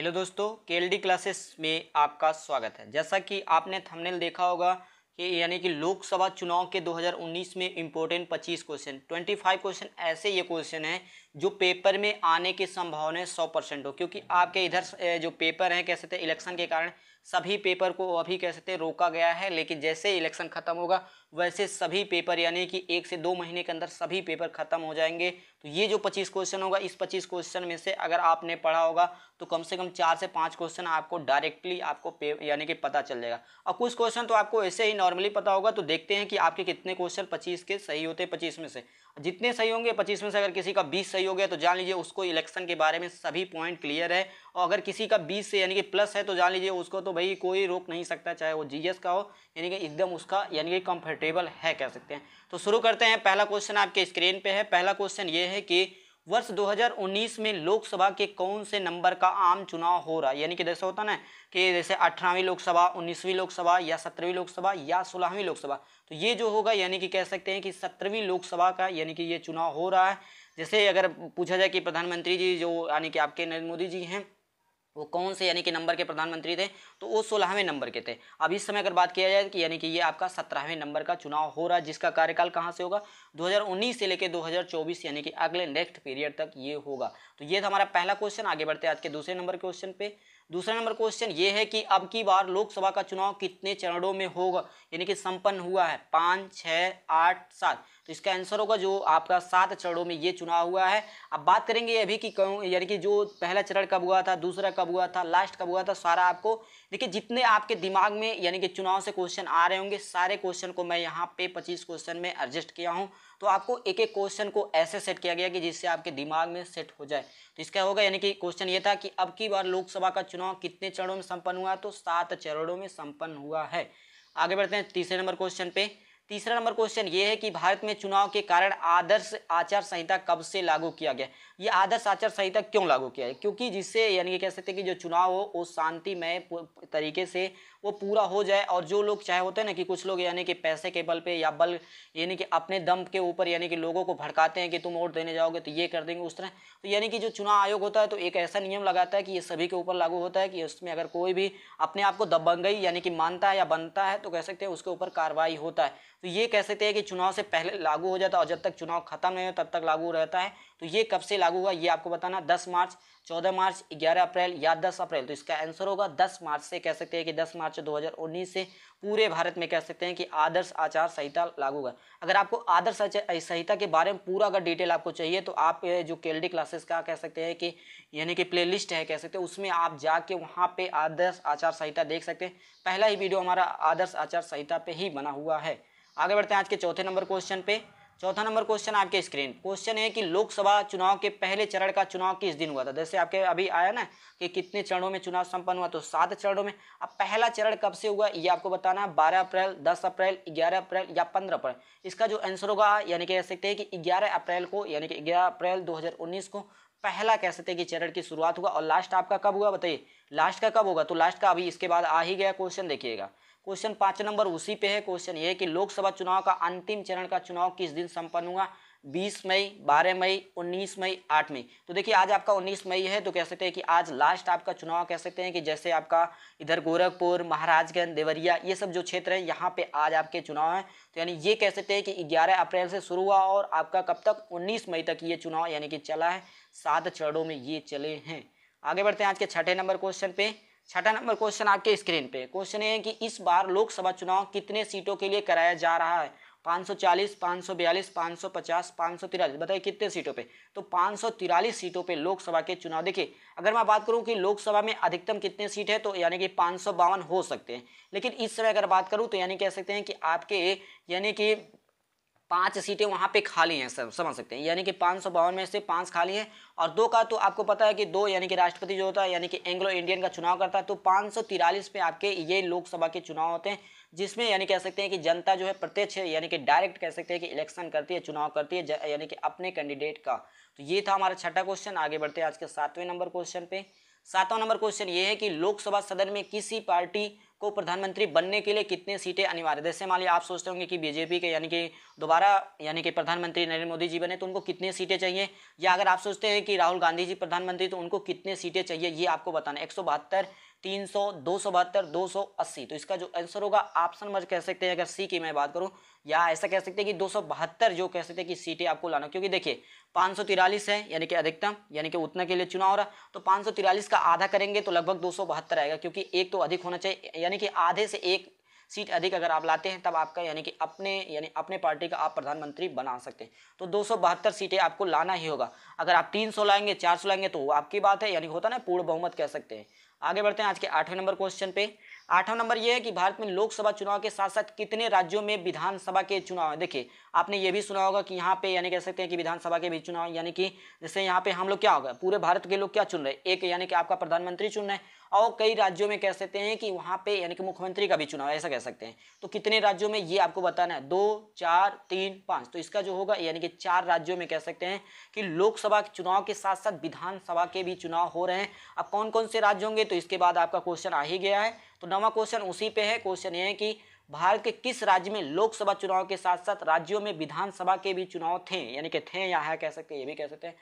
hello दोस्तों के classes में आपका स्वागत है जैसा कि आपने थंबनेल देखा होगा कि यानी कि लोकसभा चुनाव के 2019 में इम्पोर्टेंट 25 क्वेश्चन 25 क्वेश्चन ऐसे ये क्वेश्चन हैं जो पेपर में आने की संभावना 100 परसेंट हो क्योंकि आपके इधर जो पेपर हैं कह सकते हैं इलेक्शन के कारण सभी पेपर को अभी कह सकते हैं रोका गया है लेकिन जैसे इलेक्शन खत्म होगा वैसे सभी पेपर यानी कि एक से दो महीने के अंदर सभी पेपर खत्म हो जाएंगे तो ये जो पच्चीस क्वेश्चन होगा इस पच्चीस क्वेश्चन में से अगर आपने पढ़ा होगा तो कम से कम चार से पाँच क्वेश्चन आपको डायरेक्टली आपको यानी कि पता चल जाएगा और कुछ क्वेश्चन तो आपको ऐसे ही नॉर्मली पता होगा तो देखते हैं कि आपके कितने क्वेश्चन पच्चीस के सही होते हैं पच्चीस में से जितने सही होंगे पच्चीस में से अगर किसी का बीस सही हो गया तो जान लीजिए उसको इलेक्शन के बारे में सभी पॉइंट क्लियर है और अगर किसी का बीस से यानी कि प्लस है तो जान लीजिए उसको तो भाई कोई रोक नहीं सकता चाहे वो जीएस का हो यानी कि एकदम उसका यानी कि कंफर्टेबल है कह सकते हैं तो शुरू करते हैं पहला क्वेश्चन आपके स्क्रीन पे है पहला क्वेश्चन ये है कि वर्ष 2019 में लोकसभा के कौन से नंबर का आम चुनाव हो रहा है यानी कि जैसे होता ना कि जैसे अठारहवीं लोकसभा उन्नीसवीं लोकसभा या सत्रहवीं लोकसभा या सोलहवीं लोकसभा तो ये जो होगा यानी कि कह सकते हैं कि सत्रहवीं लोकसभा का यानी कि ये चुनाव हो रहा है जैसे अगर पूछा जाए कि प्रधानमंत्री जी जो यानी कि आपके नरेंद्र मोदी जी हैं वो कौन से यानी कि नंबर के प्रधानमंत्री थे तो वो सोलहवें नंबर के थे अब इस समय अगर बात किया जाए कि यानी कि ये आपका सत्रहवें नंबर का चुनाव हो रहा है जिसका कार्यकाल कहाँ से होगा 2019 से लेकर 2024 यानी कि अगले नेक्स्ट पीरियड तक ये होगा तो ये था हमारा पहला क्वेश्चन आगे बढ़ते हैं आज के दूसरे नंबर क्वेश्चन पे दूसरा नंबर क्वेश्चन ये है कि अब की बार लोकसभा का चुनाव कितने चरणों में होगा यानी कि संपन्न हुआ है पाँच छः आठ सात तो इसका आंसर होगा जो आपका सात चरणों में ये चुनाव हुआ है अब बात करेंगे अभी कि यानी कि जो पहला चरण कब हुआ था दूसरा कब हुआ था लास्ट कब हुआ था सारा आपको देखिए जितने आपके दिमाग में यानी कि चुनाव से क्वेश्चन आ रहे होंगे सारे क्वेश्चन को मैं यहाँ पे पच्चीस क्वेश्चन में एडजस्ट किया हूँ तो आपको एक एक क्वेश्चन को ऐसे सेट किया गया कि जिससे आपके दिमाग में सेट हो जाए तो इसका होगा यानी कि क्वेश्चन ये था कि अब की बार लोकसभा का चुनाव कितने चरणों में संपन्न हुआ तो सात चरणों में संपन्न हुआ है आगे बढ़ते हैं तीसरे नंबर क्वेश्चन पे तीसरा नंबर क्वेश्चन ये है कि भारत में चुनाव के कारण आदर्श आचार संहिता कब से लागू किया गया ये आदर्श आचार संहिता क्यों लागू किया है क्योंकि जिससे यानी कह सकते हैं कि जो चुनाव हो वो शांतिमय तरीके से वो पूरा हो जाए और जो लोग चाहे होते हैं ना कि कुछ लोग यानी कि पैसे के बल पे या बल यानी कि अपने दम के ऊपर यानी कि लोगों को भड़काते हैं कि तुम वोट देने जाओगे तो ये कर देंगे उस तरह तो यानी कि जो चुनाव आयोग होता है तो एक ऐसा नियम लगाता है कि ये सभी के ऊपर लागू होता है कि उसमें अगर कोई भी अपने आप को दबंगई यानी कि मानता है या बनता है तो कह सकते हैं उसके ऊपर कार्रवाई होता है तो ये कह सकते हैं कि चुनाव से पहले लागू हो जाता है और जब तक चुनाव खत्म नहीं हो तब तक लागू रहता है तो ये कब से लागू होगा ये आपको बताना दस मार्च चौदह मार्च ग्यारह अप्रैल या दस अप्रैल तो इसका आंसर होगा दस मार्च से कह सकते हैं कि दस मार्च 2019 से पूरे भारत में कह सकते हैं कि आदर्श आचार संहिता लागू होगा अगर आपको आदर्श संहिता के बारे में पूरा अगर डिटेल आपको चाहिए तो आप जो के क्लासेस का कह सकते हैं कि यानी कि प्ले लिस्ट है कह सकते हैं उसमें आप जाके वहाँ पे आदर्श आचार संहिता देख सकते हैं पहला ही वीडियो हमारा आदर्श आचार संहिता पे ही बना हुआ है आगे बढ़ते हैं आज के चौथे नंबर क्वेश्चन पे चौथा नंबर क्वेश्चन आपके स्क्रीन क्वेश्चन है कि लोकसभा चुनाव के पहले चरण का चुनाव किस दिन हुआ था जैसे आपके अभी आया ना कि कितने चरणों में चुनाव संपन्न हुआ तो सात चरणों में अब पहला चरण कब से हुआ ये आपको बताना है बारह अप्रैल दस अप्रैल ग्यारह अप्रैल या पंद्रह अप्रैल इसका जो आंसर होगा यानी कि कह सकते हैं कि ग्यारह अप्रैल को यानी कि ग्यारह अप्रैल दो को पहला कह सकते हैं कि चरण की शुरुआत हुआ और लास्ट आपका कब हुआ बताइए लास्ट का कब होगा तो लास्ट का अभी इसके बाद आ ही गया क्वेश्चन देखिएगा क्वेश्चन पांच नंबर उसी पे है क्वेश्चन ये कि लोकसभा चुनाव का अंतिम चरण का चुनाव किस दिन संपन्न हुआ 20 मई 12 मई 19 मई 8 मई तो देखिए आज आपका 19 मई है तो कह सकते हैं कि आज लास्ट आपका चुनाव कह सकते हैं कि जैसे आपका इधर गोरखपुर महाराजगंज देवरिया ये सब जो क्षेत्र है यहाँ पे आज आपके चुनाव हैं तो यानी ये कह सकते हैं कि 11 अप्रैल से शुरू हुआ और आपका कब तक 19 मई तक ये चुनाव यानी कि चला है सात चरणों में ये चले हैं आगे बढ़ते हैं आज के छठे नंबर क्वेश्चन पे छठा नंबर क्वेश्चन आपके स्क्रीन पे क्वेश्चन है कि इस बार लोकसभा चुनाव कितने सीटों के लिए कराया जा रहा है 540, 542, 550, 543 बताइए कितने सीटों पे तो पाँच सीटों पे लोकसभा के चुनाव देखिए अगर मैं बात करूं कि लोकसभा में अधिकतम कितने सीट है तो यानी कि पाँच हो सकते हैं लेकिन इस समय अगर बात करूं तो यानी कह सकते हैं कि आपके यानी कि पांच सीटें वहां पे खाली हैं सर समझ सकते हैं यानी कि पाँच सौ में से पांच खाली हैं और दो का तो आपको पता है कि दो यानी कि राष्ट्रपति जो होता है यानी कि एंग्लो इंडियन का चुनाव करता है तो पाँच में आपके ये लोकसभा के चुनाव होते हैं जिसमें यानी कह सकते हैं कि जनता जो है प्रत्यक्ष यानी कि डायरेक्ट कह सकते हैं कि इलेक्शन करती है चुनाव करती है यानी कि अपने कैंडिडेट का तो ये था हमारा छठा क्वेश्चन आगे बढ़ते हैं आज के सातवें नंबर क्वेश्चन पे सातवां नंबर क्वेश्चन ये है कि लोकसभा सदन में किसी पार्टी को प्रधानमंत्री बनने के लिए कितने सीटें अनिवार्य जैसे मान लिया आप सोचते होंगे कि बीजेपी के यानी कि दोबारा यानी कि प्रधानमंत्री नरेंद्र मोदी जी बने तो उनको कितने सीटें चाहिए या अगर आप सोचते हैं कि राहुल गांधी जी प्रधानमंत्री तो उनको कितने सीटें चाहिए ये आपको बताना एक तीन सौ दो सौ बहत्तर दो सौ अस्सी तो इसका जो आंसर होगा ऑप्शन नंबर कह सकते हैं अगर सी की मैं बात करूँ या ऐसा कह सकते हैं कि दो सौ बहत्तर जो कह सकते हैं कि सीटें आपको लाना क्योंकि देखिए पाँच सौ तिरालीस है यानी कि अधिकतम यानी कि उतना के लिए चुनाव रहा तो पाँच सौ तिरालीस का आधा करेंगे तो लगभग दो सौ बहत्तर आएगा क्योंकि एक तो अधिक होना चाहिए यानी कि आधे से एक सीट अधिक अगर आप लाते हैं तब आपका यानी कि अपने यानी अपने पार्टी का आप प्रधानमंत्री बना सकते हैं तो दो सीटें आपको लाना ही होगा अगर आप 300 लाएंगे 400 लाएंगे तो आपकी बात है यानी होता ना पूर्ण बहुमत कह सकते हैं आगे बढ़ते हैं आज के आठवें नंबर क्वेश्चन पे आठवां नंबर ये है कि भारत में लोकसभा चुनाव के साथ साथ कितने राज्यों में विधानसभा के चुनाव है देखिए आपने ये भी सुना होगा कि यहाँ पे यानी कह सकते हैं कि विधानसभा के भी चुनाव यानी कि जैसे यहाँ पे हम लोग क्या होगा पूरे भारत के लोग क्या चुन रहे एक यानी कि आपका प्रधानमंत्री चुन रहे हैं और कई राज्यों में कह सकते हैं कि वहाँ पे यानी कि मुख्यमंत्री का भी चुनाव ऐसा कह सकते हैं तो कितने राज्यों में ये आपको बताना है दो चार तीन पाँच तो इसका जो होगा यानी कि चार राज्यों में कह सकते हैं कि लोकसभा चुनाव के साथ साथ विधानसभा के भी चुनाव हो रहे हैं अब कौन कौन से राज्य होंगे तो इसके बाद आपका क्वेश्चन आ ही गया है तो नवा क्वेश्चन उसी पे है क्वेश्चन ये है कि भारत के किस राज्य में लोकसभा चुनाव के साथ साथ राज्यों में विधानसभा के भी चुनाव थे यानी कि थे या है कह सकते हैं ये भी कह सकते हैं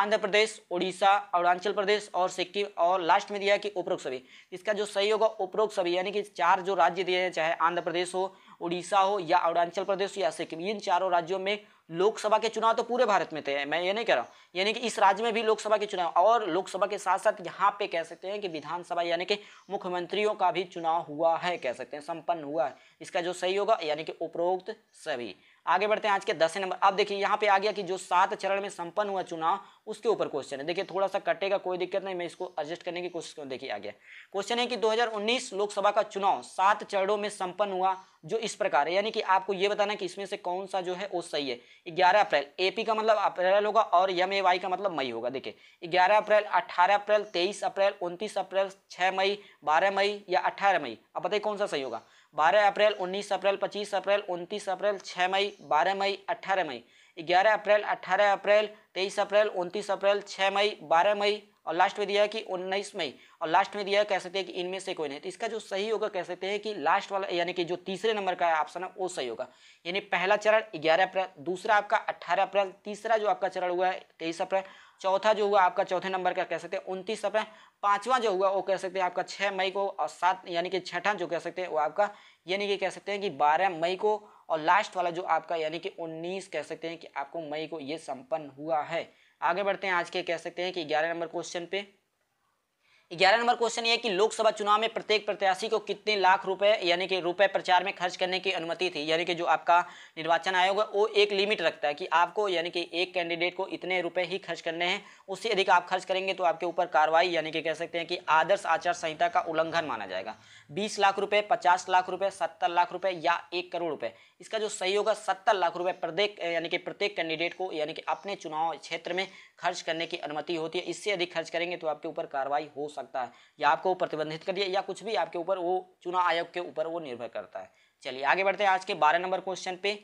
आंध्र प्रदेश उड़ीसा अरुणाचल प्रदेश और सिक्किम और लास्ट में दिया है कि उपरोक्त सभी इसका जो सही होगा उपरोक्त सभी यानी कि चार जो राज्य दिए हैं चाहे आंध्र प्रदेश हो उड़ीसा हो या अरुणाचल प्रदेश या सिक्किम इन चारों राज्यों में लोकसभा के चुनाव तो पूरे भारत में थे मैं ये नहीं कह रहा हूँ यानी कि इस राज्य में भी लोकसभा के चुनाव और लोकसभा के साथ साथ यहाँ पे कह सकते हैं कि विधानसभा यानी कि मुख्यमंत्रियों का भी चुनाव हुआ है कह सकते हैं संपन्न हुआ है इसका जो सही होगा यानी कि उपरोक्त सभी आगे बढ़ते हैं आज के दसवें नंबर अब देखिए यहाँ पे आ गया कि जो सात चरण में संपन्न हुआ चुनाव उसके ऊपर क्वेश्चन है देखिए थोड़ा सा कटेगा कोई दिक्कत नहीं मैं इसको एडजस्ट करने की कोशिश करूँ देखिए आ गया क्वेश्चन है कि 2019 लोकसभा का चुनाव सात चरणों में संपन्न हुआ जो इस प्रकार है यानी कि आपको ये बताना कि इसमें से कौन सा जो है वो सही है ग्यारह अप्रैल एपी का मतलब अप्रैल होगा और एम ए वाई का मतलब मई होगा देखिए ग्यारह अप्रैल अठारह अप्रैल तेईस अप्रैल उनतीस अप्रैल छः मई बारह मई या अट्ठारह मई अब बताइए कौन सा सही होगा बारह अप्रैल उन्नीस अप्रैल पच्चीस अप्रैल उनतीस अप्रैल छः मई बारह मई अट्ठारह मई ग्यारह अप्रैल अट्ठारह अप्रैल तेईस अप्रैल उनतीस अप्रैल छः मई बारह मई और लास्ट में दिया है कि उन्नीस मई और लास्ट में दिया है कह सकते हैं कि इनमें से कोई नहीं तो इसका जो सही होगा कह सकते हैं कि लास्ट वाला यानी कि जो तीसरे नंबर का ऑप्शन है वो सही होगा यानी पहला चरण ग्यारह अप्रैल दूसरा आपका अट्ठारह अप्रैल तीसरा जो आपका चरण हुआ है तेईस अप्रैल चौथा जो हुआ आपका चौथे नंबर का कह सकते हैं उनतीस अप्रैल पांचवा जो हुआ वो कह सकते हैं आपका छः मई को और सात यानी कि छठा जो कह सकते हैं वो आपका यानी कि कह सकते हैं कि बारह मई को और लास्ट वाला जो आपका यानी कि उन्नीस कह सकते हैं कि आपको मई को ये संपन्न हुआ है आगे बढ़ते हैं आज के कह सकते हैं कि ग्यारह नंबर क्वेश्चन पे ग्यारह नंबर क्वेश्चन ये कि लोकसभा चुनाव में प्रत्येक प्रत्याशी को कितने लाख रुपए यानी कि रुपए प्रचार में खर्च करने की अनुमति थी यानी कि जो आपका निर्वाचन आयोग है वो एक लिमिट रखता है कि आपको यानी कि एक कैंडिडेट को इतने रुपए ही खर्च करने हैं उससे अधिक आप खर्च करेंगे तो आपके ऊपर कार्रवाई यानी कि कह सकते हैं कि आदर्श आचार संहिता का उल्लंघन माना जाएगा बीस लाख रुपये पचास लाख रुपये सत्तर लाख रुपये या एक करोड़ रुपये इसका जो सही होगा सत्तर लाख रुपये प्रत्येक यानी कि प्रत्येक कैंडिडेट को यानी कि अपने चुनाव क्षेत्र में खर्च करने की अनुमति होती है इससे अधिक खर्च करेंगे तो आपके ऊपर कार्रवाई हो सकता है या आपको प्रतिबंधित कर दिया या कुछ भी आपके ऊपर वो चुनाव आयोग के ऊपर वो निर्भर करता है चलिए आगे बढ़ते हैं आज के बारह नंबर क्वेश्चन पे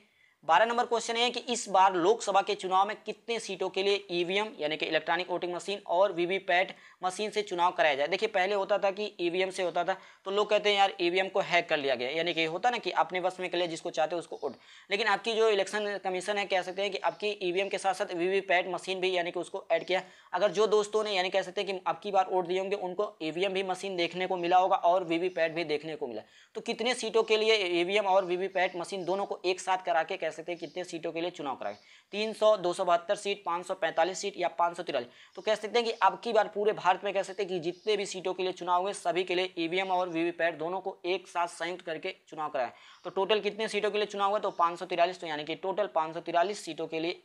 बारह नंबर क्वेश्चन है कि इस बार लोकसभा के चुनाव में कितने सीटों के लिए ईवीएम e यानी कि इलेक्ट्रॉनिक वोटिंग मशीन और वीवीपैट मशीन से चुनाव कराया जाए देखिए पहले होता था कि ईवीएम e से होता था तो लोग कहते हैं यार ईवीएम e को हैक कर लिया गया यानी कि होता ना कि अपने बस में कर लिया जिसको चाहते हो उसको उठ लेकिन आपकी जो इलेक्शन कमीशन है कह सकते हैं कि आपकी ईवीएम e के साथ साथ वीवीपैट मशीन भी यानी कि उसको ऐड किया अगर जो दोस्तों ने यानी कह सकते हैं कि की बार वोट दिए होंगे उनको ईवीएम भी मशीन देखने को मिला होगा और वीवीपैट भी देखने को मिला तो कितने सीटों के लिए ईवीएम और वीवीपैट मशीन दोनों को एक साथ करा के कह सकते हैं कितने सीटों के लिए चुनाव कराए तीन सौ दो सौ बहत्तर सीट पाँच सौ पैंतालीस सीट या पाँच सौ तिरालीस तो कह सकते हैं कि की बार पूरे भारत अर्थ में कह सकते हैं कि जितने भी सीटों के लिए चुनाव हुए सभी के लिए ईवीएम e और वीवीपैट दोनों को एक साथ संयुक्त करके चुनाव कराए तो टोटल कितने सीटों के लिए चुनाव हुआ तो पाँच तो यानी कि टोटल पाँच सीटों के लिए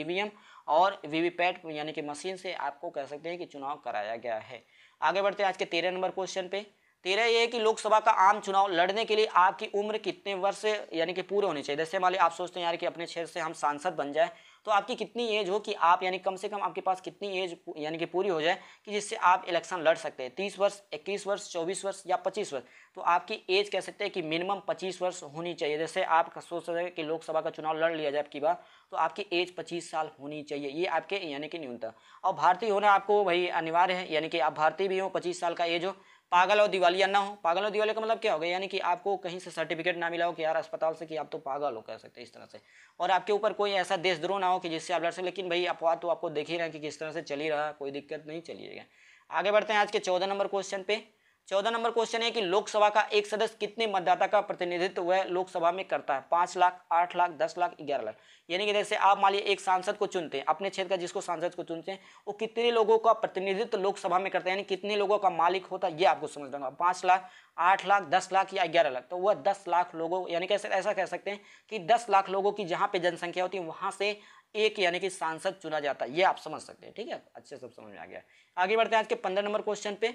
ईवीएम e e और वीवीपैट यानी कि मशीन से आपको कह सकते हैं कि चुनाव कराया गया है आगे बढ़ते हैं आज के तेरह नंबर क्वेश्चन पे तेरह ये है कि लोकसभा का आम चुनाव लड़ने के लिए आपकी उम्र कितने वर्ष यानी कि पूरे होने चाहिए जैसे मान ली आप सोचते हैं यार कि अपने क्षेत्र से हम सांसद बन जाए तो आपकी कितनी एज हो कि आप यानी कम से कम आपके पास कितनी एज यानी कि पूरी हो जाए कि जिससे आप इलेक्शन लड़ सकते हैं तीस वर्ष इक्कीस वर्ष चौबीस वर्ष या पच्चीस वर्ष तो आपकी एज कह सकते हैं कि मिनिमम पच्चीस वर्ष होनी चाहिए जैसे आप सोच सकते हैं कि लोकसभा का चुनाव लड़ लिया जाए आपकी बार तो आपकी एज पच्चीस साल होनी चाहिए ये आपके यानी कि न्यूनतम और भारतीय होना आपको भाई अनिवार्य है यानी कि आप भारतीय भी हो पच्चीस साल का एज हो पागल और दिवालिया ना हो पागल और दिवालिया का मतलब क्या होगा यानी कि आपको कहीं से सर्टिफिकेट ना मिला हो कि यार अस्पताल से कि आप तो पागल हो कह सकते हैं इस तरह से और आपके ऊपर कोई ऐसा देशद्रोह ना हो कि जिससे आप लड़ सकें लेकिन भाई अफवाह तो आपको देख ही रहे हैं कि किस तरह से चली रहा कोई दिक्कत नहीं चलिएगा आगे बढ़ते हैं आज के चौदह नंबर क्वेश्चन पे चौदह नंबर क्वेश्चन है कि लोकसभा का एक सदस्य कितने मतदाता का प्रतिनिधित्व वह लोकसभा में करता है पांच लाख आठ लाख दस लाख ग्यारह लाख यानी कि जैसे आप मान लीजिए एक सांसद को चुनते हैं अपने क्षेत्र का जिसको सांसद को चुनते हैं वो कितने लोगों का प्रतिनिधित्व लोकसभा में करता है यानी कितने लोगों का मालिक होता है ये आपको समझ लगा पांच लाख आठ लाख दस लाख या ग्यारह लाख तो वह दस लाख लोगों यानी कैसे ऐसा कह सकते हैं कि दस लाख लोगों की जहाँ पे जनसंख्या होती है वहां से एक यानी कि सांसद चुना जाता है ये आप समझ सकते हैं ठीक है अच्छे सब समझ में आ गया आगे बढ़ते हैं आज के पंद्रह नंबर क्वेश्चन पे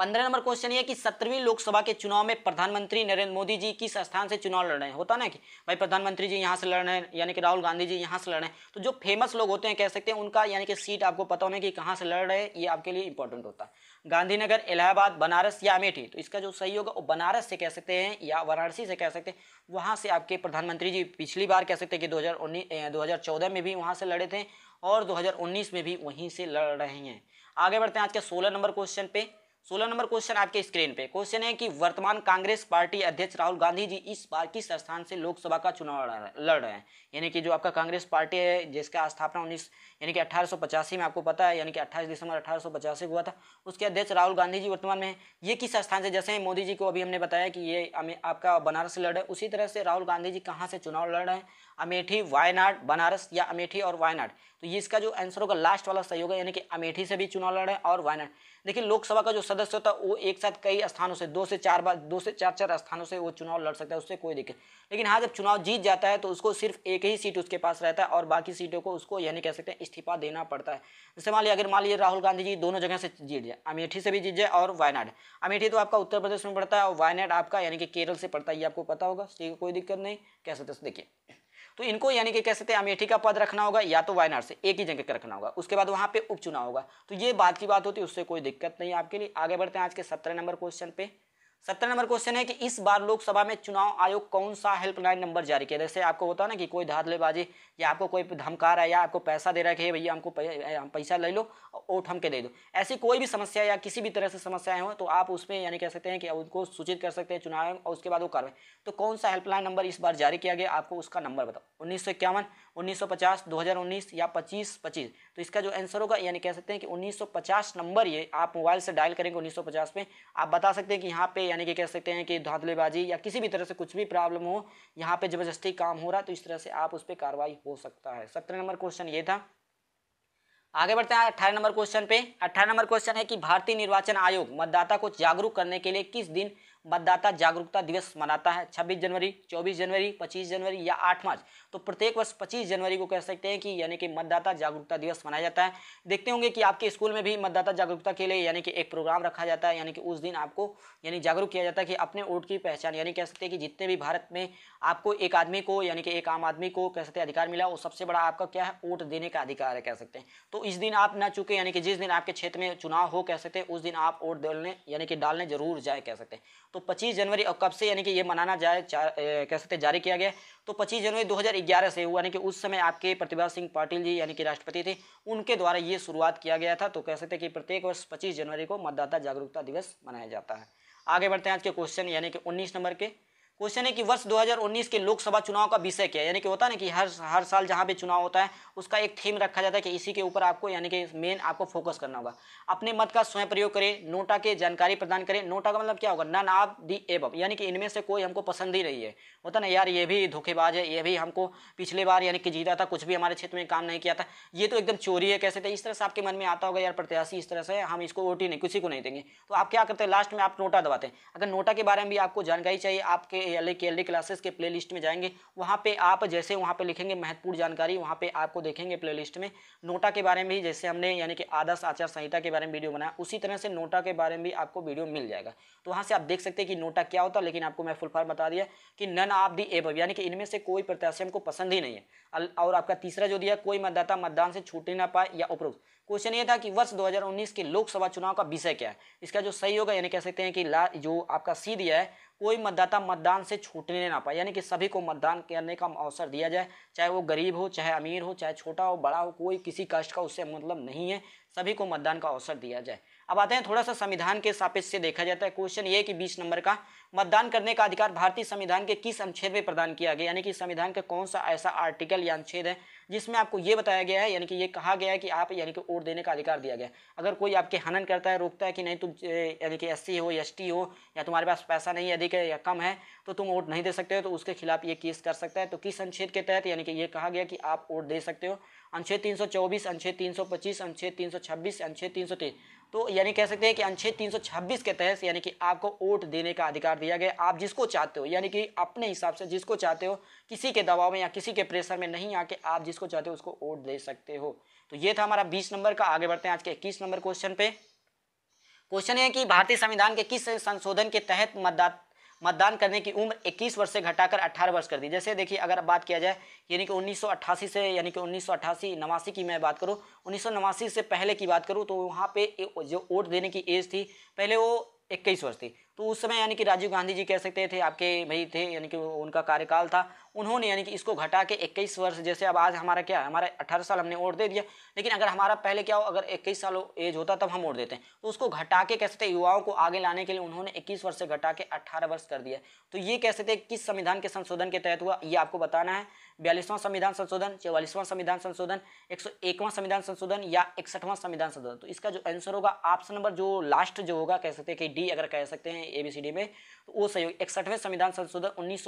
पंद्रह नंबर क्वेश्चन ये कि सत्रहवीं लोकसभा के चुनाव में प्रधानमंत्री नरेंद्र मोदी जी किस स्थान से चुनाव लड़ रहे हैं होता ना कि भाई प्रधानमंत्री जी यहाँ से लड़ रहे हैं यानी कि राहुल गांधी जी यहाँ से लड़ रहे हैं तो जो फेमस लोग होते हैं कह सकते हैं उनका यानी कि सीट आपको पता होना कि कहाँ से लड़ रहे हैं ये आपके लिए इंपॉर्टेंट होता है गांधीनगर इलाहाबाद बनारस या अमेठी तो इसका जो सही होगा वो बनारस से कह सकते हैं या वाराणसी से कह सकते हैं वहाँ से आपके प्रधानमंत्री जी पिछली बार कह सकते हैं कि दो हज़ार उन्नीस में भी वहाँ से लड़े थे और दो में भी वहीं से लड़ रहे हैं आगे बढ़ते हैं आज के सोलह नंबर क्वेश्चन पे सोलह नंबर क्वेश्चन आपके स्क्रीन पे क्वेश्चन है कि वर्तमान कांग्रेस पार्टी अध्यक्ष राहुल गांधी जी इस बार किस स्थान से लोकसभा का चुनाव लड़ रहे हैं यानी कि जो आपका कांग्रेस पार्टी है जिसका स्थापना उन्नीस यानी कि अठारह में आपको पता है यानी कि 28 दिसंबर अठारह हुआ था उसके अध्यक्ष राहुल गांधी जी वर्तमान में ये किस स्थान से जैसे मोदी जी को अभी हमने बताया कि ये आपका बनारस से लड़ रहे उसी तरह से राहुल गांधी जी कहाँ से चुनाव लड़ रहे हैं अमेठी वायनाड बनारस या अमेठी और वायनाड तो ये इसका जो आंसर होगा लास्ट वाला सही होगा यानी कि अमेठी से भी चुनाव लड़ रहे हैं और वायनाड देखिए लोकसभा का जो सदस्य होता है वो एक साथ कई स्थानों से दो से चार बार दो से चार चार स्थानों से वो चुनाव लड़ सकता है उससे कोई दिक्कत लेकिन हाँ जब चुनाव जीत जाता है तो उसको सिर्फ एक ही सीट उसके पास रहता है और बाकी सीटों को उसको यानी कह सकते हैं इस्तीफा देना पड़ता है जैसे मान लिया अगर मान लीजिए राहुल गांधी जी दोनों जगह से जीत जाए अमेठी से भी जीत जाए और वायनाड अमेठी तो आपका उत्तर प्रदेश में पड़ता है और वायनाड आपका यानी कि केरल से पड़ता है ये आपको पता होगा ठीक है कोई दिक्कत नहीं कह सकते देखिए तो इनको यानी कि कह सकते हैं अमेठी का पद रखना होगा या तो वायनाड से एक ही जगह का रखना होगा उसके बाद वहाँ पे उपचुनाव होगा तो ये बात की बात होती है उससे कोई दिक्कत नहीं आपके लिए आगे बढ़ते हैं आज के सत्रह नंबर क्वेश्चन पे सत्रह नंबर क्वेश्चन है कि इस बार लोकसभा में चुनाव आयोग कौन सा हेल्पलाइन नंबर जारी किया जैसे आपको होता है ना कि कोई धाधलेबाजी या आपको कोई धमका रहा है या आपको पैसा दे रहा है कि भैया हमको पैसा ले लो वोट हम के दे दो ऐसी कोई भी समस्या या किसी भी तरह से समस्याएं हो तो आप उसमें यानी कह सकते हैं कि उनको सूचित कर सकते हैं चुनाव और उसके बाद वो कार्रवाई तो कौन सा हेल्पलाइन नंबर इस बार जारी किया गया आपको उसका नंबर बताओ उन्नीस सौ इक्यावन उन्नीस सौ पचास दो हज़ार उन्नीस या पच्चीस पच्चीस तो इसका जो आंसर होगा यानी कह सकते हैं कि उन्नीस सौ पचास नंबर ये आप मोबाइल से डायल करेंगे उन्नीस सौ पचास पे आप बता सकते हैं कि यहाँ पे यानी कि कह सकते हैं कि धांधलेबाजी या किसी भी तरह से कुछ भी प्रॉब्लम हो यहाँ पे जबरदस्ती काम हो रहा है तो इस तरह से आप उस पर कार्रवाई हो सकता है सत्रह नंबर क्वेश्चन ये था आगे बढ़ते हैं अट्ठारह नंबर क्वेश्चन पे अट्ठारह नंबर क्वेश्चन है कि भारतीय निर्वाचन आयोग मतदाता को जागरूक करने के लिए किस दिन मतदाता जागरूकता दिवस मनाता है 26 जनवरी 24 जनवरी 25 जनवरी या 8 मार्च तो प्रत्येक वर्ष 25 जनवरी को कह सकते हैं कि यानी कि मतदाता जागरूकता दिवस मनाया जाता है देखते होंगे कि आपके स्कूल में भी मतदाता जागरूकता के लिए यानी कि एक प्रोग्राम रखा जाता है यानी कि उस दिन आपको यानी जागरूक किया जाता है कि अपने वोट की पहचान यानी कह सकते हैं कि जितने भी भारत में आपको एक आदमी को यानी कि एक आम आदमी को कह सकते हैं अधिकार मिला वो सबसे बड़ा आपका क्या है वोट देने का अधिकार है कह सकते हैं तो इस दिन आप ना चुके यानी कि जिस दिन आपके क्षेत्र में चुनाव हो कह सकते हैं उस दिन आप वोट डालने यानी कि डालने जरूर जाए कह सकते हैं तो 25 जनवरी और कब से यानी कि ये मनाना जाए कह सकते जारी किया गया तो 25 जनवरी 2011 से यानी कि उस समय आपके प्रतिभा सिंह पाटिल जी यानी कि राष्ट्रपति थे उनके द्वारा ये शुरुआत किया गया था तो कह सकते कि प्रत्येक वर्ष पच्चीस जनवरी को मतदाता जागरूकता दिवस मनाया जाता है आगे बढ़ते हैं आज के क्वेश्चन यानी कि उन्नीस नंबर के क्वेश्चन है कि वर्ष 2019 के लोकसभा चुनाव का विषय क्या है यानी कि होता है ना कि हर हर साल जहाँ पे चुनाव होता है उसका एक थीम रखा जाता है कि इसी के ऊपर आपको यानी कि मेन आपको फोकस करना होगा अपने मत का स्वयं प्रयोग करें नोटा के जानकारी प्रदान करें नोटा का मतलब क्या होगा नन आप दी एब यानी कि इनमें से कोई हमको पसंद ही नहीं है होता ना यार ये भी धोखेबाज है ये भी हमको पिछले बार यानी कि जीता था कुछ भी हमारे क्षेत्र में काम नहीं किया था ये तो एकदम चोरी है कैसे था तो इस तरह से आपके मन में आता होगा यार प्रत्याशी इस तरह से हम इसको वोट ही नहीं किसी को नहीं देंगे तो आप क्या करते हैं लास्ट में आप नोटा दबाते हैं अगर नोटा के बारे में भी आपको जानकारी चाहिए आपके L A K L A classes के प्लेलिस्ट में जाएंगे वहाँ पे आप जैसे वहाँ पे लिखेंगे महत्वपूर्ण जानकारी वहाँ पे आपको देखेंगे प्लेलिस्ट में नोटा के बारे में भी जैसे हमने यानी कि आदर्श आचार संहिता के बारे में वीडियो बनाया उसी तरह से नोटा के बारे में भी आपको वीडियो मिल जाएगा तो वहाँ से आप देख सकते हैं कि नोटा क्या होता है लेकिन आपको मैं फुल फॉर्म बता दिया कि नन ऑफ दी एब यानी कि इनमें से कोई प्रत्याशी हमको पसंद ही नहीं है और आपका तीसरा जो दिया कोई मतदाता मतदान से छूटने ना पाए या उपरोक्त क्वेश्चन ये था कि वर्ष 2019 के लोकसभा चुनाव का विषय क्या है इसका जो सही होगा यानी कह सकते हैं कि ला जो आपका सी दिया है कोई मतदाता मतदान से छूटने ना पाए यानी कि सभी को मतदान करने का अवसर दिया जाए चाहे वो गरीब हो चाहे अमीर हो चाहे छोटा हो बड़ा हो कोई किसी कास्ट का उससे मतलब नहीं है सभी को मतदान का अवसर दिया जाए अब आते हैं थोड़ा सा संविधान के सापेक्ष से देखा जाता है क्वेश्चन ये कि बीस नंबर का मतदान करने का अधिकार भारतीय संविधान के किस अनुच्छेद में प्रदान किया गया यानी कि संविधान का कौन सा ऐसा आर्टिकल या अनुच्छेद है जिसमें आपको ये बताया गया है यानी कि ये कहा गया है कि आप यानी कि वोट देने का अधिकार दिया गया अगर कोई आपके हनन करता है रोकता है कि नहीं तुम यानी कि एस हो एस हो या तुम्हारे पास पैसा नहीं अधिक है या कम है तो तुम वोट नहीं दे सकते हो तो उसके खिलाफ ये केस कर सकता है तो किस अनुच्छेद के तहत यानी कि ये कहा गया कि आप वोट दे सकते हो अनुच्छेद 324, अनुच्छेद 325, अनुच्छेद 326, अनुच्छेद तीन तो यानी कह सकते हैं कि अनुच्छेद 326 के तहत यानी कि आपको वोट देने का अधिकार दिया गया आप जिसको चाहते हो यानी कि अपने हिसाब से जिसको चाहते हो किसी के दबाव में या किसी के प्रेशर में नहीं आके आप जिसको चाहते हो उसको वोट दे सकते हो तो ये था हमारा बीस नंबर का आगे बढ़ते हैं आज के इक्कीस नंबर क्वेश्चन पे क्वेश्चन है कि भारतीय संविधान के किस संशोधन के तहत मतदाता मतदान करने की उम्र 21 वर्ष से घटाकर 18 वर्ष कर दी जैसे देखिए अगर बात किया जाए यानी कि 1988 से यानी कि उन्नीस सौ नवासी की मैं बात करूँ उन्नीस से पहले की बात करूँ तो वहाँ पे जो वोट देने की एज थी पहले वो इक्कीस वर्ष थी तो उस समय यानी कि राजीव गांधी जी कह सकते थे आपके भाई थे यानी कि उनका कार्यकाल था उन्होंने यानी कि इसको घटा के 21 वर्ष जैसे अब आज हमारा क्या है हमारा 18 साल हमने वोट दे दिया लेकिन अगर हमारा पहले क्या हो अगर 21 साल एज होता तब हम वोट देते हैं तो उसको घटा के कह सकते युवाओं को आगे लाने के लिए उन्होंने इक्कीस वर्ष से घटा के अट्ठारह वर्ष कर दिया तो ये कह सकते किस संविधान के संशोधन के तहत हुआ ये आपको बताना है बयालीसवां संविधान संशोधन चौवालीसवां संविधान संशोधन एक संविधान संशोधन या इकसठवां संविधान संशोधन तो इसका जो आंसर होगा ऑप्शन नंबर जो लास्ट जो होगा कह सकते हैं कि डी अगर कह सकते हैं ए बी सी डी में तो वो सहयोग इकसठवें संविधान संशोधन उन्नीस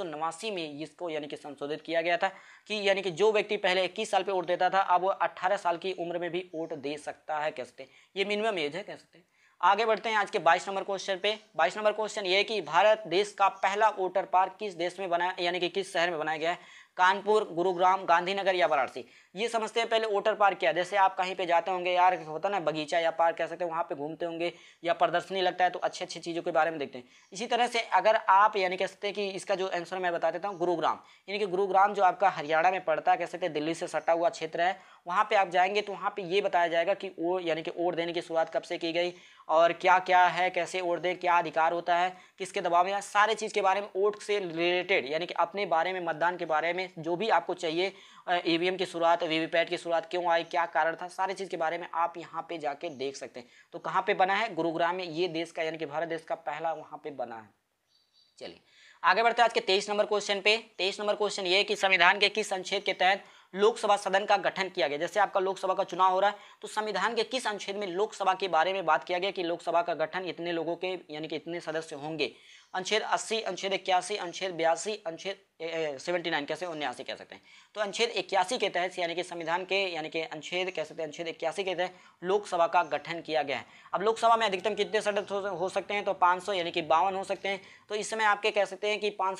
में इसको यानी कि संशोधित किया गया था कि यानी कि जो व्यक्ति पहले इक्कीस साल पर वोट देता था अब वो अट्ठारह साल की उम्र में भी वोट दे सकता है कह सकते ये मिनिमम एज है कह सकते आगे बढ़ते हैं आज के 22 नंबर क्वेश्चन पे 22 नंबर क्वेश्चन ये है कि भारत देश का पहला वोटर पार्क किस देश में बनाया यानी कि किस शहर में बनाया गया है कानपुर गुरुग्राम गांधीनगर या वाराणसी ये समझते हैं पहले वोटर पार्क क्या जैसे आप कहीं पे जाते होंगे यार होता ना बगीचा या पार्क कह सकते हैं वहाँ पे घूमते होंगे या प्रदर्शनी लगता है तो अच्छी अच्छी चीज़ों के बारे में देखते हैं इसी तरह से अगर आप यानी कह सकते हैं कि इसका जो आंसर मैं बता देता हूँ गुरुग्राम यानी कि गुरुग्राम जो आपका हरियाणा में पड़ता है कह सकते हैं दिल्ली से सटा हुआ क्षेत्र है वहाँ पे आप जाएंगे तो वहाँ पे ये बताया जाएगा कि ओ यानी कि ओर देने की शुरुआत कब से की गई और क्या क्या है कैसे ओर दें क्या अधिकार होता है किसके दबाव में सारे चीज़ के बारे में वोट से रिलेटेड यानी कि अपने बारे में मतदान के बारे में जो भी आपको चाहिए ई e की शुरुआत वीवीपैट की शुरुआत क्यों आई क्या कारण था सारे चीज़ के बारे में आप यहाँ पे जाके देख सकते हैं तो कहाँ पे बना है गुरुग्राम में ये देश का यानी कि भारत देश का पहला वहाँ पे बना है चलिए आगे बढ़ते हैं आज के तेईस नंबर क्वेश्चन पे तेईस नंबर क्वेश्चन ये है कि संविधान के किस संक्षेद के तहत लोकसभा सदन का गठन किया गया जैसे आपका लोकसभा का चुनाव हो रहा है तो संविधान के किस अनुच्छेद में लोकसभा के बारे में बात किया गया कि लोकसभा का गठन इतने लोगों के यानी कि इतने सदस्य होंगे अनुच्छेद अस्सी अनुच्छेद इक्यासी अनुच्छेद बयासी अनुच्छेद सेवेंटी नाइन कैसे उन्यासी कह सकते हैं तो अनुच्छेद इक्यासी के तहत यानी कि संविधान के यानी कि अनुच्छेद कह सकते हैं अनुच्छेद इक्यासी के तहत लोकसभा का गठन किया गया है अब लोकसभा में अधिकतम कितने सदस्य हो सकते हैं तो पाँच यानी कि बावन हो सकते हैं तो इस समय आपके कह सकते हैं कि पाँच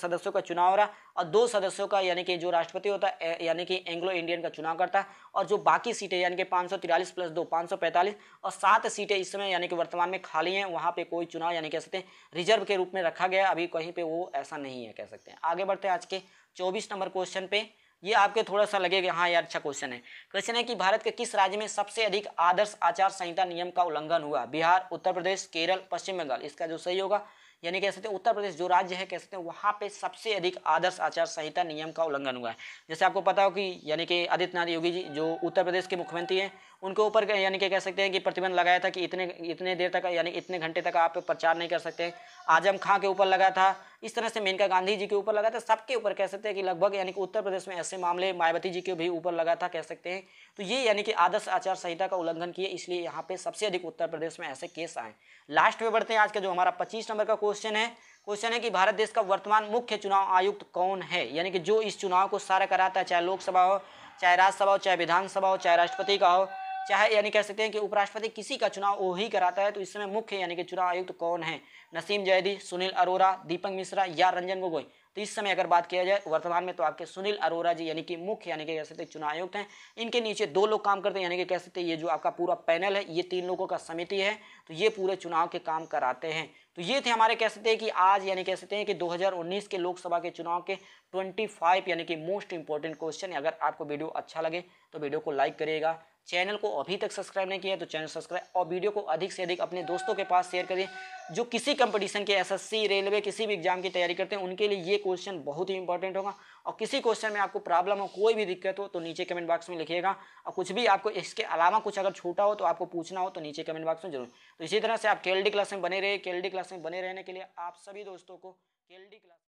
सदस्यों का चुनाव हो रहा और दो सदस्यों का यानी कि जो राष्ट्रपति होता है यानी कि एंग्लो इंडियन का चुनाव करता है और जो बाकी सीटें यानी कि पाँच प्लस दो पाँच और सात सीटें इस समय यानी कि वर्तमान में खाली हैं वहाँ पर कोई चुनाव यानी कह सकते हैं रिजर्व विकल्प के रूप में रखा गया अभी कहीं पे वो ऐसा नहीं है कह सकते हैं आगे बढ़ते हैं आज के चौबीस नंबर क्वेश्चन पे ये आपके थोड़ा सा लगेगा हाँ यार अच्छा क्वेश्चन है क्वेश्चन है कि भारत के किस राज्य में सबसे अधिक आदर्श आचार संहिता नियम का उल्लंघन हुआ बिहार उत्तर प्रदेश केरल पश्चिम बंगाल इसका जो सही होगा यानी कह सकते हैं उत्तर प्रदेश जो राज्य है कह सकते हैं वहाँ पे सबसे अधिक आदर्श आचार संहिता नियम का उल्लंघन हुआ है जैसे आपको पता हो कि यानी कि आदित्यनाथ योगी जी जो उत्तर प्रदेश के मुख्यमंत्री हैं उनके ऊपर यानी कि कह सकते हैं कि प्रतिबंध लगाया था कि इतने इतने देर तक यानी इतने घंटे तक आप प्रचार नहीं कर सकते आजम खां के ऊपर लगा था इस तरह से मेनका गांधी जी के ऊपर लगा था सबके ऊपर कह सकते हैं कि लगभग यानी कि उत्तर प्रदेश में ऐसे मामले मायावती जी के भी ऊपर लगा था कह सकते हैं तो ये यानी कि आदर्श आचार संहिता का उल्लंघन किए इसलिए यहाँ पे सबसे अधिक उत्तर प्रदेश में ऐसे केस आए लास्ट में बढ़ते हैं आज का जो हमारा पच्चीस नंबर का क्वेश्चन है क्वेश्चन है कि भारत देश का वर्तमान मुख्य चुनाव आयुक्त कौन है यानी कि जो इस चुनाव को सारा कराता है चाहे लोकसभा हो चाहे राज्यसभा हो चाहे विधानसभा हो चाहे राष्ट्रपति का हो चाहे यानी कह सकते हैं कि उपराष्ट्रपति किसी का चुनाव वो ही कराता है तो इसमें मुख्य यानी कि चुनाव आयुक्त तो कौन है नसीम जैदी सुनील अरोरा दीपक मिश्रा या रंजन गोगोई तो इस समय अगर बात किया जाए वर्तमान में तो आपके सुनील अरोरा जी यानी कि मुख्य यानी कि कह सकते हैं चुनाव आयुक्त हैं इनके नीचे दो लोग काम करते हैं यानी कि कह सकते हैं ये जो आपका पूरा पैनल है ये तीन लोगों का समिति है तो ये पूरे चुनाव के काम कराते हैं तो ये थे हमारे कह सकते हैं कि आज यानी कह सकते हैं कि 2019 के लोकसभा के चुनाव के 25 यानी कि मोस्ट इंपॉर्टेंट क्वेश्चन अगर आपको वीडियो अच्छा लगे तो वीडियो को लाइक करिएगा चैनल को अभी तक सब्सक्राइब नहीं किया तो चैनल सब्सक्राइब और वीडियो को अधिक से अधिक अपने दोस्तों के पास शेयर करें जो किसी कंपटीशन के एसएससी रेलवे किसी भी एग्जाम की तैयारी करते हैं उनके लिए ये क्वेश्चन बहुत ही इंपॉर्टेंट होगा और किसी क्वेश्चन में आपको प्रॉब्लम हो कोई भी दिक्कत हो तो नीचे कमेंट बॉक्स में लिखिएगा और कुछ भी आपको इसके अलावा कुछ अगर छूटा हो तो आपको पूछना हो तो नीचे कमेंट बॉक्स में जरूर तो इसी तरह से आप के क्लास में बने रहे के क्लास में बने रहने के लिए आप सभी दोस्तों को के क्लास